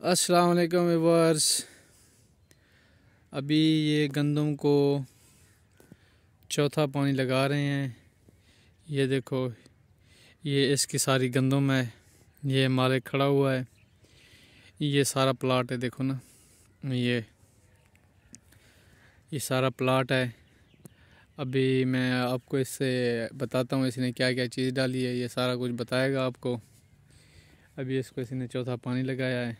अस्सलाम वालेकुम व्यूअर्स अभी ये गंदम को चौथा पानी लगा रहे हैं ये देखो ये इसकी सारी गंदम है ये मालिक खड़ा हुआ है ये सारा प्लाट है देखो ना ये ये सारा प्लाट है अभी मैं आपको इससे बताता हूँ इसने क्या क्या चीज़ डाली है ये सारा कुछ बताएगा आपको अभी इसको इसने चौथा पानी लगाया है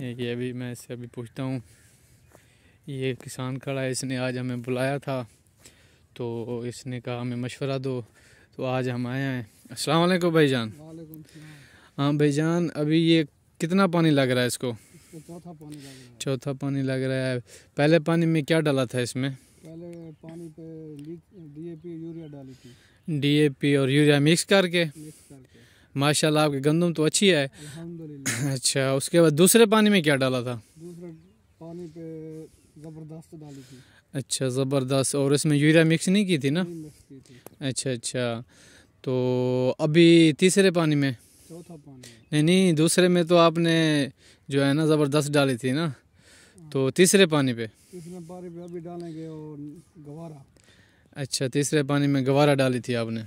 ये अभी मैं इससे अभी पूछता हूँ ये किसान खड़ा है इसने आज हमें बुलाया था तो इसने कहा हमें मशवरा दो तो आज हम आए हैं अस्सलाम वालेकुम जान हाँ जान अभी ये कितना पानी लग रहा है इसको चौथा पानी लग रहा है चौथा पानी लग रहा है पहले पानी में क्या डाला था इसमें पहले पानी पे डीएपी यूरिया डाली थी डीएपी और यूरिया मिक्स करके, मिक्स करके। माशाल्लाह आपकी गंदम तो अच्छी है अच्छा उसके बाद दूसरे पानी में क्या डाला था दूसरे पानी पे ज़बरदस्त डाली थी अच्छा ज़बरदस्त और इसमें यूरिया मिक्स नहीं की थी ना थी। अच्छा अच्छा तो अभी तीसरे पानी में चौथा पानी नहीं नहीं दूसरे में तो आपने जो है ना ज़बरदस्त डाली थी ना तो तीसरे पानी पे तीसरे पानी पे अभी डालेंगे और गवारा अच्छा तीसरे पानी में गवारा डाली थी आपने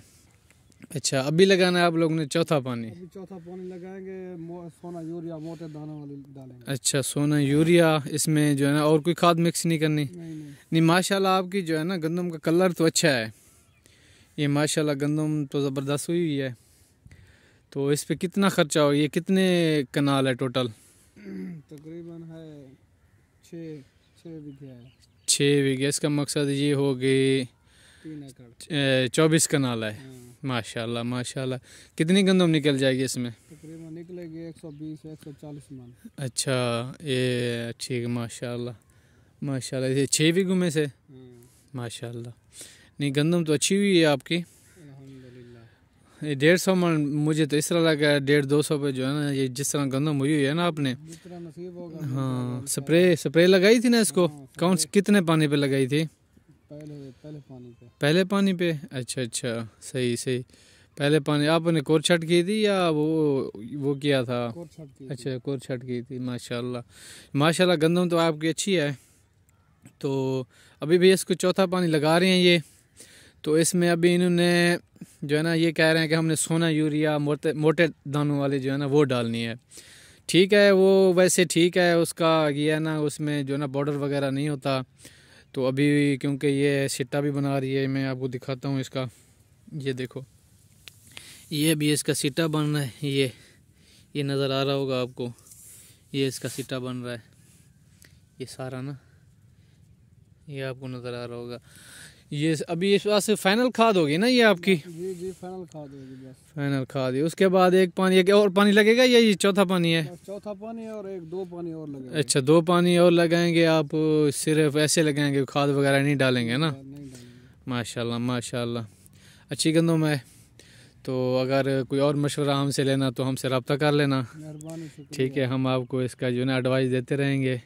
अच्छा अभी लगाना है आप लोगों ने चौथा पानी चौथा पानी लगाएंगे सोना यूरिया मोटे दाना वाली डालेंगे अच्छा सोना यूरिया इसमें जो है ना और कोई खाद मिक्स नहीं करनी नहीं, नहीं।, नहीं माशाल्लाह आपकी जो है ना गंदम का कलर तो अच्छा है ये माशाल्लाह गंदम तो ज़बरदस्त हुई हुई है तो इस पर कितना खर्चा हो ये कितने कनाल है टोटल तकरीबन है छः बीघे है छः बीघे इसका मकसद ये हो गई चौबीस कनाल है हाँ। माशाल्लाह माशाल्लाह कितनी गंदम निकल जाएगी इसमें तकरीबन निकलेगी 120 140 मन अच्छा ये ठीक माशाल्लाह माशाल्लाह ये छः भी में से हम्म। माशाल्लाह नहीं गंदम तो अच्छी हुई है आपकी ये डेढ़ सौ मन मुझे तो इस तरह लगा डेढ़ दो सौ पे जो है ना ये जिस तरह गंदम हुई हुई है ना आपने हाँ स्प्रे स्प्रे लगाई थी ना इसको हाँ, कौन कितने पानी पे लगाई थी पहले पानी पे पहले पानी पे अच्छा अच्छा सही सही पहले पानी आपने कोर छट की थी या वो वो किया था कोर छट की अच्छा कोर छट की थी माशाल्लाह माशाल्लाह गंदम तो आपकी अच्छी है तो अभी भी इसको चौथा पानी लगा रहे हैं ये तो इसमें अभी इन्होंने जो है ना ये कह रहे हैं कि हमने सोना यूरिया मोटे मोटे दानों वाली जो है ना वो डालनी है ठीक है वो वैसे ठीक है उसका ये है ना उसमें जो है ना बॉर्डर वगैरह नहीं होता तो अभी क्योंकि ये सिट्टा भी बना रही है मैं आपको दिखाता हूँ इसका ये देखो ये अभी इसका सिट्टा बन रहा है ये ये नज़र आ रहा होगा आपको ये इसका सिट्टा बन रहा है ये सारा ना ये आपको नज़र आ रहा होगा ये अभी इस बार फाइनल खाद होगी ना ये आपकी जी जी फाइनल खाद होगी फाइनल खाद उसके बाद एक पानी एक और पानी लगेगा या ये चौथा पानी है चौथा पानी और एक दो पानी और लगेगा अच्छा दो पानी और लगाएंगे आप सिर्फ ऐसे लगाएंगे खाद वगैरह नहीं डालेंगे ना माशाल्लाह माशाल्लाह अच्छी गंदों में तो अगर कोई और मशवरा हमसे लेना तो हमसे रबता कर लेना ठीक है हम आपको इसका जो है एडवाइस देते रहेंगे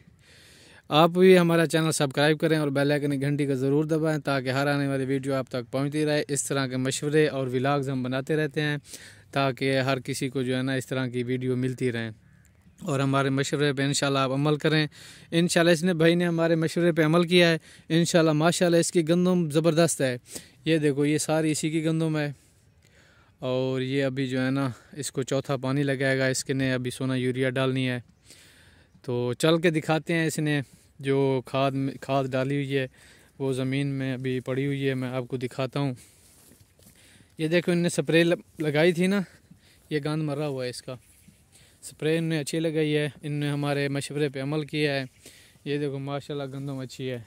आप भी हमारा चैनल सब्सक्राइब करें और बेल आइकन घंटी का ज़रूर दबाएं ताकि हर आने वाली वीडियो आप तक पहुंचती रहे इस तरह के मशवरे और विलाग्स हम बनाते रहते हैं ताकि हर किसी को जो है ना इस तरह की वीडियो मिलती रहें और हमारे मशवरे पे इंशाल्लाह आप अमल करें इन इसने भाई ने हमारे मशवरे पे अमल किया है इन माशाल्लाह इसकी गंदम ज़बरदस्त है ये देखो ये सारी इसी की गंदम है और ये अभी जो है ना इसको चौथा पानी लगाएगा इसके ने अभी सोना यूरिया डालनी है तो चल के दिखाते हैं इसने जो खाद खाद डाली हुई है वो ज़मीन में अभी पड़ी हुई है मैं आपको दिखाता हूँ ये देखो इनने स्प्रे लगाई थी ना ये गंद मरा हुआ है इसका स्प्रे इनने अच्छी लगाई है इनने हमारे मशवरे पे अमल किया है ये देखो माशाल्लाह गंदम अच्छी है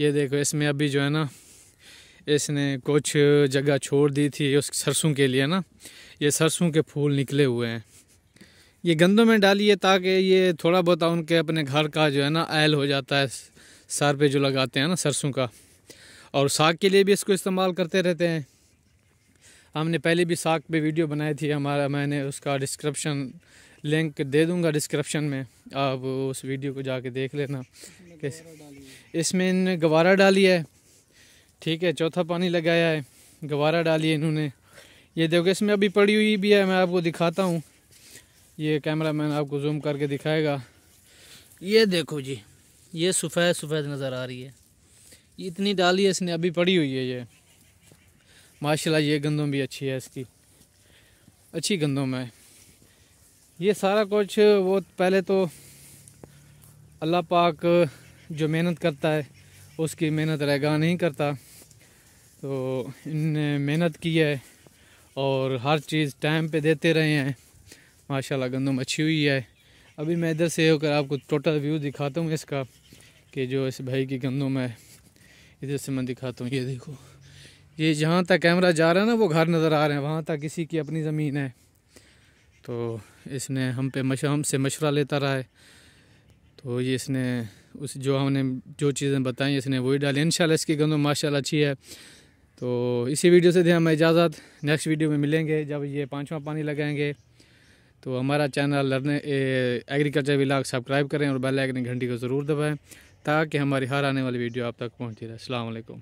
ये देखो इसमें अभी जो है ना इसने कुछ जगह छोड़ दी थी उस सरसों के लिए ना ये सरसों के फूल निकले हुए हैं ये गंदों में डालिए ताकि ये थोड़ा बहुत उनके अपने घर का जो है ना आयल हो जाता है सर पे जो लगाते हैं ना सरसों का और साग के लिए भी इसको इस्तेमाल करते रहते हैं हमने पहले भी साग पे वीडियो बनाई थी हमारा मैंने उसका डिस्क्रिप्शन लिंक दे दूंगा डिस्क्रिप्शन में आप उस वीडियो को जाके देख लेना कैसे इसमें इन्होंने गवारा डाली है ठीक है चौथा पानी लगाया है गवारा डाली है इन्होंने ये देखो इसमें अभी पड़ी हुई भी है मैं आपको दिखाता हूँ ये कैमरा मैन आपको जूम करके दिखाएगा ये देखो जी ये सफ़ेद सफ़ेद नज़र आ रही है ये इतनी डाली है इसने अभी पड़ी हुई है ये माशाल्लाह ये गंदम भी अच्छी है इसकी अच्छी गंदम है ये सारा कुछ वो पहले तो अल्लाह पाक जो मेहनत करता है उसकी मेहनत रहगा नहीं करता तो इनने मेहनत की है और हर चीज़ टाइम पे देते रहे हैं माशाल्लाह गंदम अच्छी हुई है अभी मैं इधर से होकर आपको टोटल व्यू दिखाता हूँ इसका कि जो इस भाई की गंदम है इधर से मैं दिखाता हूँ ये देखो ये जहाँ तक कैमरा जा रहा है ना वो घर नज़र आ रहे हैं वहाँ तक किसी की अपनी ज़मीन है तो इसने हम पे मश हम से मशवरा लेता रहा है तो ये इसने उस जो हमने जो चीज़ें बताई इसने वही डाली इन इसकी गंदम माशाल्लाह अच्छी है तो इसी वीडियो से दें हमें इजाज़त नेक्स्ट वीडियो में मिलेंगे जब ये पाँचवा पानी लगाएंगे तो हमारा channel learn agriculture vlog subscribe करें और बेल आइकन घंटी को ज़रूर दबाएं ताकि हमारी हर आने वाली वीडियो आप तक पहुँची रहे अल्लाम